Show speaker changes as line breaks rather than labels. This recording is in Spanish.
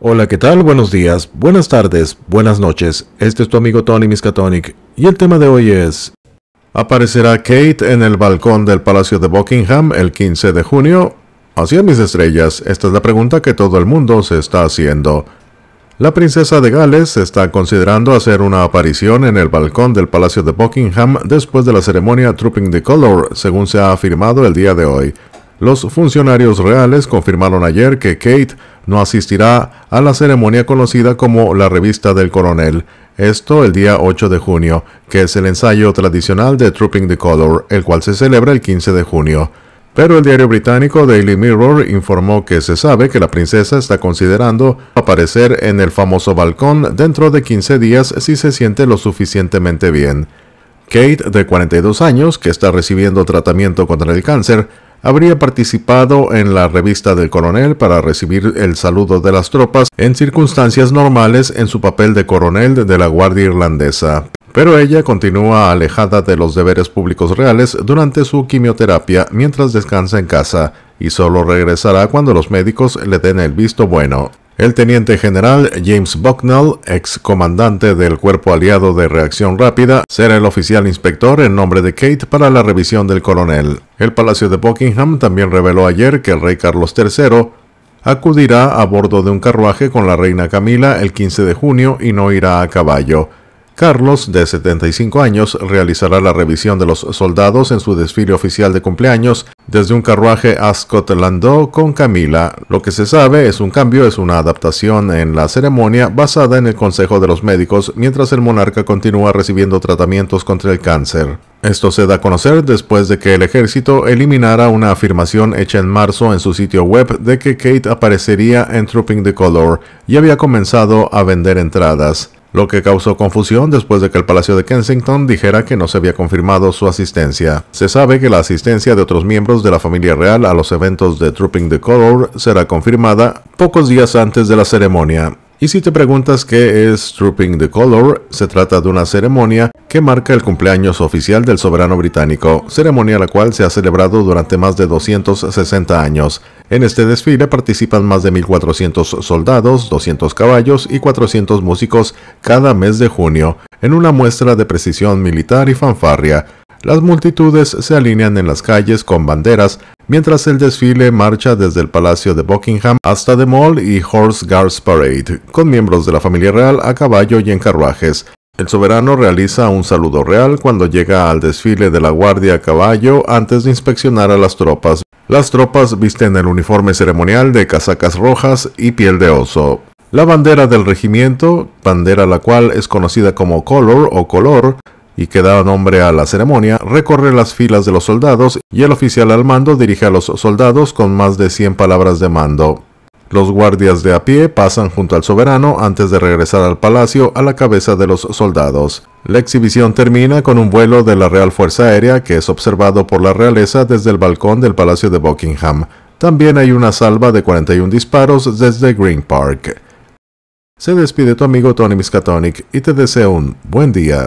Hola, ¿qué tal? Buenos días, buenas tardes, buenas noches. Este es tu amigo Tony Miskatonic y el tema de hoy es... Aparecerá Kate en el balcón del Palacio de Buckingham el 15 de junio. Así es, mis estrellas, esta es la pregunta que todo el mundo se está haciendo. La princesa de Gales está considerando hacer una aparición en el balcón del Palacio de Buckingham después de la ceremonia Trooping the Color, según se ha afirmado el día de hoy. Los funcionarios reales confirmaron ayer que Kate no asistirá a la ceremonia conocida como la revista del coronel, esto el día 8 de junio, que es el ensayo tradicional de Trooping the Color, el cual se celebra el 15 de junio. Pero el diario británico Daily Mirror informó que se sabe que la princesa está considerando aparecer en el famoso balcón dentro de 15 días si se siente lo suficientemente bien. Kate, de 42 años, que está recibiendo tratamiento contra el cáncer, habría participado en la revista del coronel para recibir el saludo de las tropas en circunstancias normales en su papel de coronel de la Guardia Irlandesa. Pero ella continúa alejada de los deberes públicos reales durante su quimioterapia mientras descansa en casa y solo regresará cuando los médicos le den el visto bueno. El teniente general James Bucknell, ex comandante del Cuerpo Aliado de Reacción Rápida, será el oficial inspector en nombre de Kate para la revisión del coronel. El Palacio de Buckingham también reveló ayer que el rey Carlos III acudirá a bordo de un carruaje con la reina Camila el 15 de junio y no irá a caballo. Carlos, de 75 años, realizará la revisión de los soldados en su desfile oficial de cumpleaños desde un carruaje a Landau con Camila. Lo que se sabe es un cambio, es una adaptación en la ceremonia basada en el consejo de los médicos mientras el monarca continúa recibiendo tratamientos contra el cáncer. Esto se da a conocer después de que el ejército eliminara una afirmación hecha en marzo en su sitio web de que Kate aparecería en Trooping the Color y había comenzado a vender entradas lo que causó confusión después de que el Palacio de Kensington dijera que no se había confirmado su asistencia. Se sabe que la asistencia de otros miembros de la familia real a los eventos de Trooping the Color será confirmada pocos días antes de la ceremonia. Y si te preguntas qué es Trooping the Color, se trata de una ceremonia que marca el cumpleaños oficial del soberano británico, ceremonia la cual se ha celebrado durante más de 260 años. En este desfile participan más de 1.400 soldados, 200 caballos y 400 músicos cada mes de junio, en una muestra de precisión militar y fanfarria. Las multitudes se alinean en las calles con banderas, mientras el desfile marcha desde el Palacio de Buckingham hasta The Mall y Horse Guards Parade, con miembros de la familia real a caballo y en carruajes. El soberano realiza un saludo real cuando llega al desfile de la guardia a caballo antes de inspeccionar a las tropas. Las tropas visten el uniforme ceremonial de casacas rojas y piel de oso. La bandera del regimiento, bandera la cual es conocida como color o color, y que da nombre a la ceremonia, recorre las filas de los soldados y el oficial al mando dirige a los soldados con más de 100 palabras de mando. Los guardias de a pie pasan junto al soberano antes de regresar al palacio a la cabeza de los soldados. La exhibición termina con un vuelo de la Real Fuerza Aérea que es observado por la realeza desde el balcón del Palacio de Buckingham. También hay una salva de 41 disparos desde Green Park. Se despide tu amigo Tony Miskatonic y te deseo un buen día.